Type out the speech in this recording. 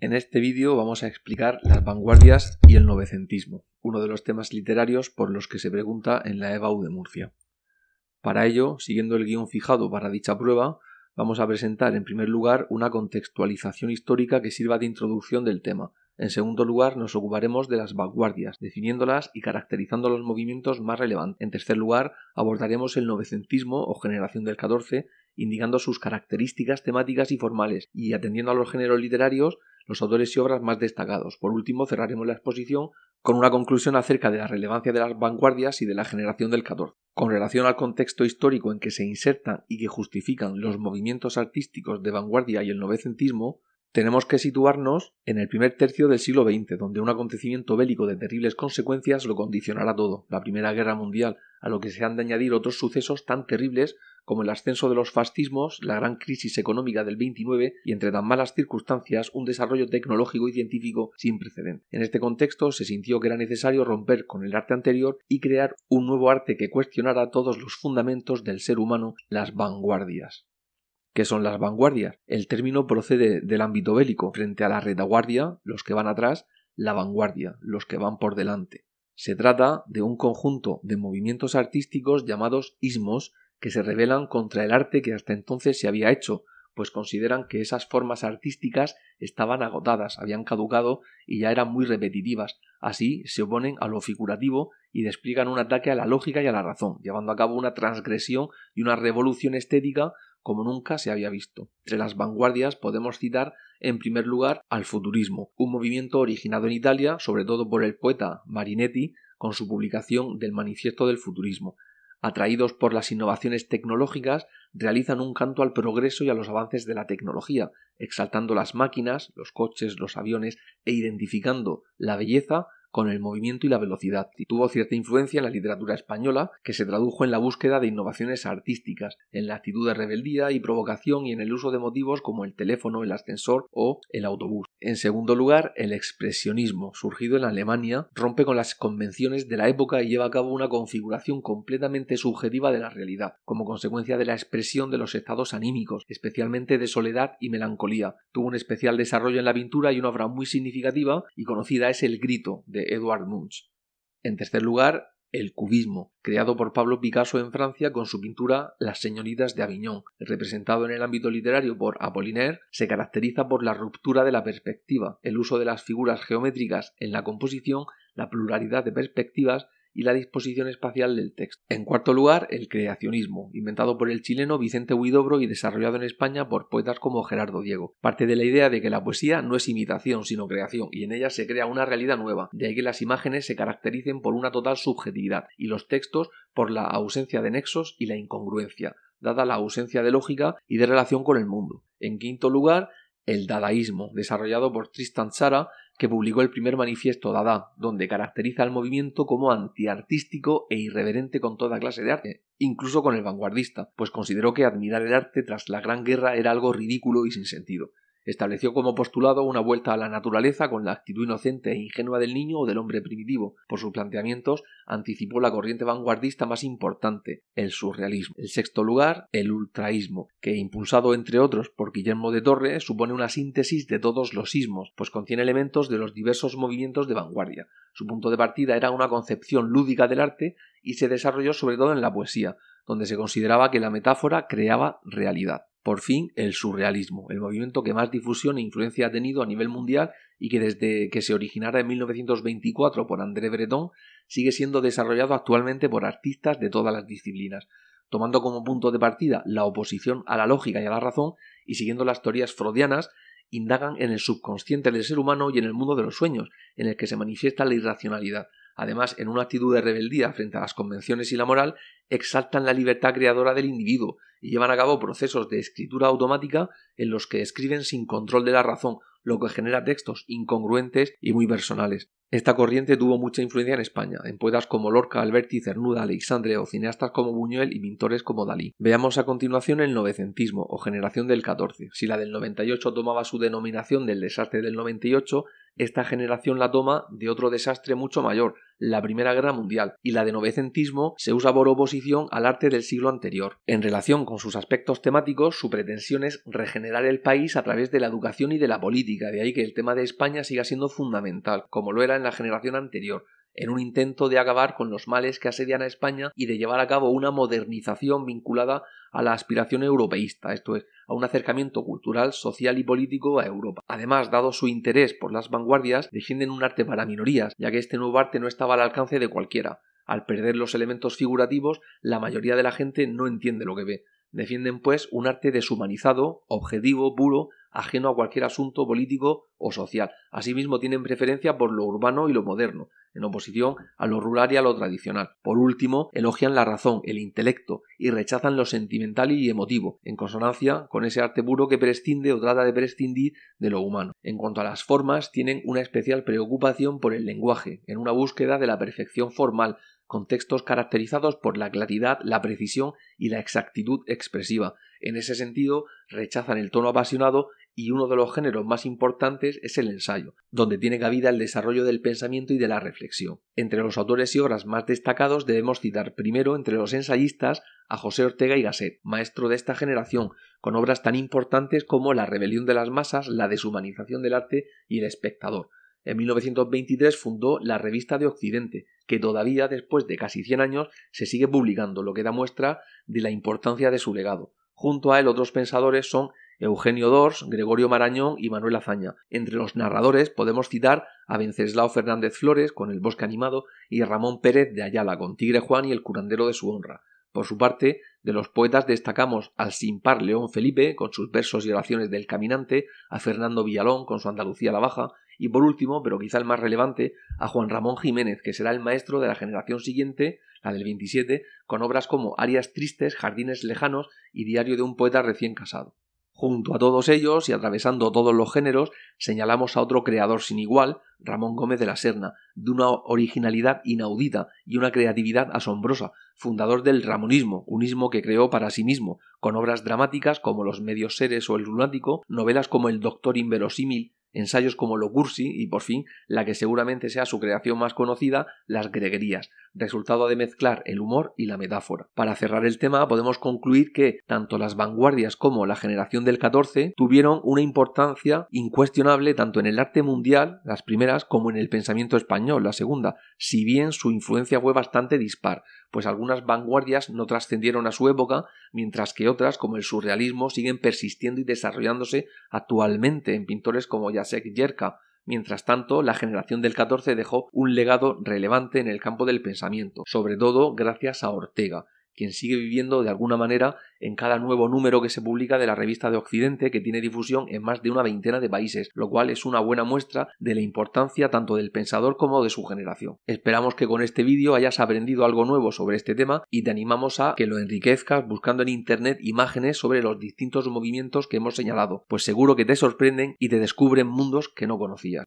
en este vídeo vamos a explicar las vanguardias y el novecentismo, uno de los temas literarios por los que se pregunta en la EBAU de Murcia. Para ello, siguiendo el guión fijado para dicha prueba, vamos a presentar en primer lugar una contextualización histórica que sirva de introducción del tema. En segundo lugar, nos ocuparemos de las vanguardias, definiéndolas y caracterizando los movimientos más relevantes. En tercer lugar, abordaremos el novecentismo o generación del 14 indicando sus características temáticas y formales, y atendiendo a los géneros literarios, los autores y obras más destacados. Por último, cerraremos la exposición con una conclusión acerca de la relevancia de las vanguardias y de la generación del XIV. Con relación al contexto histórico en que se insertan y que justifican los movimientos artísticos de vanguardia y el novecentismo, tenemos que situarnos en el primer tercio del siglo XX, donde un acontecimiento bélico de terribles consecuencias lo condicionará todo, la Primera Guerra Mundial, a lo que se han de añadir otros sucesos tan terribles como el ascenso de los fascismos, la gran crisis económica del 29 y entre tan malas circunstancias un desarrollo tecnológico y científico sin precedentes. En este contexto se sintió que era necesario romper con el arte anterior y crear un nuevo arte que cuestionara todos los fundamentos del ser humano, las vanguardias. ¿Qué son las vanguardias? El término procede del ámbito bélico, frente a la retaguardia, los que van atrás, la vanguardia, los que van por delante. Se trata de un conjunto de movimientos artísticos llamados ismos que se rebelan contra el arte que hasta entonces se había hecho, pues consideran que esas formas artísticas estaban agotadas, habían caducado y ya eran muy repetitivas. Así se oponen a lo figurativo y despliegan un ataque a la lógica y a la razón, llevando a cabo una transgresión y una revolución estética como nunca se había visto. Entre las vanguardias podemos citar en primer lugar al futurismo, un movimiento originado en Italia, sobre todo por el poeta Marinetti, con su publicación del Manifiesto del Futurismo, atraídos por las innovaciones tecnológicas, realizan un canto al progreso y a los avances de la tecnología, exaltando las máquinas, los coches, los aviones e identificando la belleza con el movimiento y la velocidad, y tuvo cierta influencia en la literatura española, que se tradujo en la búsqueda de innovaciones artísticas, en la actitud de rebeldía y provocación y en el uso de motivos como el teléfono, el ascensor o el autobús. En segundo lugar, el expresionismo, surgido en Alemania, rompe con las convenciones de la época y lleva a cabo una configuración completamente subjetiva de la realidad, como consecuencia de la expresión de los estados anímicos, especialmente de soledad y melancolía. Tuvo un especial desarrollo en la pintura y una obra muy significativa y conocida es El Grito, de Edward Munch. En tercer lugar, el cubismo, creado por Pablo Picasso en Francia con su pintura Las señoritas de Aviñón. Representado en el ámbito literario por Apollinaire, se caracteriza por la ruptura de la perspectiva, el uso de las figuras geométricas en la composición, la pluralidad de perspectivas y la disposición espacial del texto. En cuarto lugar, el creacionismo, inventado por el chileno Vicente Huidobro y desarrollado en España por poetas como Gerardo Diego. Parte de la idea de que la poesía no es imitación, sino creación, y en ella se crea una realidad nueva, de ahí que las imágenes se caractericen por una total subjetividad y los textos por la ausencia de nexos y la incongruencia, dada la ausencia de lógica y de relación con el mundo. En quinto lugar, el dadaísmo, desarrollado por Tristan Tzara que publicó el primer manifiesto Dada, donde caracteriza al movimiento como antiartístico e irreverente con toda clase de arte, incluso con el vanguardista, pues consideró que admirar el arte tras la Gran Guerra era algo ridículo y sin sentido. Estableció como postulado una vuelta a la naturaleza con la actitud inocente e ingenua del niño o del hombre primitivo. Por sus planteamientos anticipó la corriente vanguardista más importante, el surrealismo. En sexto lugar, el ultraísmo, que impulsado entre otros por Guillermo de Torre supone una síntesis de todos los sismos, pues contiene elementos de los diversos movimientos de vanguardia. Su punto de partida era una concepción lúdica del arte y se desarrolló sobre todo en la poesía, donde se consideraba que la metáfora creaba realidad por fin el surrealismo, el movimiento que más difusión e influencia ha tenido a nivel mundial y que desde que se originara en 1924 por André Breton sigue siendo desarrollado actualmente por artistas de todas las disciplinas, tomando como punto de partida la oposición a la lógica y a la razón y siguiendo las teorías freudianas indagan en el subconsciente del ser humano y en el mundo de los sueños, en el que se manifiesta la irracionalidad además en una actitud de rebeldía frente a las convenciones y la moral, exaltan la libertad creadora del individuo y llevan a cabo procesos de escritura automática en los que escriben sin control de la razón, lo que genera textos incongruentes y muy personales. Esta corriente tuvo mucha influencia en España, en poetas como Lorca, Alberti, Cernuda, Alexandre o cineastas como Buñuel y pintores como Dalí. Veamos a continuación el novecentismo o generación del 14. Si la del 98 tomaba su denominación del desastre del 98, esta generación la toma de otro desastre mucho mayor, la Primera Guerra Mundial, y la de novecentismo se usa por oposición al arte del siglo anterior. En relación con sus aspectos temáticos, su pretensión es regenerar el país a través de la educación y de la política, de ahí que el tema de España siga siendo fundamental, como lo era en la generación anterior, en un intento de acabar con los males que asedian a España y de llevar a cabo una modernización vinculada a la aspiración europeísta, esto es, a un acercamiento cultural, social y político a Europa. Además, dado su interés por las vanguardias, defienden un arte para minorías, ya que este nuevo arte no estaba al alcance de cualquiera. Al perder los elementos figurativos, la mayoría de la gente no entiende lo que ve. Defienden, pues, un arte deshumanizado, objetivo, puro, ajeno a cualquier asunto político o social. Asimismo, tienen preferencia por lo urbano y lo moderno, en oposición a lo rural y a lo tradicional. Por último, elogian la razón, el intelecto, y rechazan lo sentimental y emotivo, en consonancia con ese arte puro que prescinde o trata de prescindir de lo humano. En cuanto a las formas, tienen una especial preocupación por el lenguaje, en una búsqueda de la perfección formal, contextos caracterizados por la claridad, la precisión y la exactitud expresiva. En ese sentido, rechazan el tono apasionado y uno de los géneros más importantes es el ensayo, donde tiene cabida el desarrollo del pensamiento y de la reflexión. Entre los autores y obras más destacados debemos citar primero entre los ensayistas a José Ortega y Gasset, maestro de esta generación, con obras tan importantes como La rebelión de las masas, La deshumanización del arte y El espectador. En 1923 fundó la Revista de Occidente, que todavía después de casi 100 años se sigue publicando, lo que da muestra de la importancia de su legado. Junto a él otros pensadores son Eugenio Dors, Gregorio Marañón y Manuel Azaña. Entre los narradores podemos citar a Venceslao Fernández Flores con El Bosque Animado y Ramón Pérez de Ayala con Tigre Juan y El Curandero de su Honra. Por su parte, de los poetas destacamos al sin par León Felipe con sus versos y oraciones del caminante, a Fernando Villalón con su Andalucía la Baja, y por último, pero quizá el más relevante, a Juan Ramón Jiménez, que será el maestro de la generación siguiente, la del 27, con obras como Arias Tristes, Jardines Lejanos y Diario de un Poeta Recién Casado. Junto a todos ellos y atravesando todos los géneros, señalamos a otro creador sin igual, Ramón Gómez de la Serna, de una originalidad inaudita y una creatividad asombrosa, fundador del ramonismo, unismo que creó para sí mismo, con obras dramáticas como Los medios seres o El lunático, novelas como El doctor inverosímil ensayos como Locursi y por fin la que seguramente sea su creación más conocida, Las Greguerías, resultado de mezclar el humor y la metáfora. Para cerrar el tema podemos concluir que tanto las vanguardias como la generación del 14 tuvieron una importancia incuestionable tanto en el arte mundial, las primeras, como en el pensamiento español, la segunda, si bien su influencia fue bastante dispar pues algunas vanguardias no trascendieron a su época, mientras que otras, como el surrealismo, siguen persistiendo y desarrollándose actualmente en pintores como Jacek Yerka. Mientras tanto, la generación del 14 dejó un legado relevante en el campo del pensamiento, sobre todo gracias a Ortega, quien sigue viviendo de alguna manera en cada nuevo número que se publica de la revista de Occidente que tiene difusión en más de una veintena de países, lo cual es una buena muestra de la importancia tanto del pensador como de su generación. Esperamos que con este vídeo hayas aprendido algo nuevo sobre este tema y te animamos a que lo enriquezcas buscando en internet imágenes sobre los distintos movimientos que hemos señalado, pues seguro que te sorprenden y te descubren mundos que no conocías.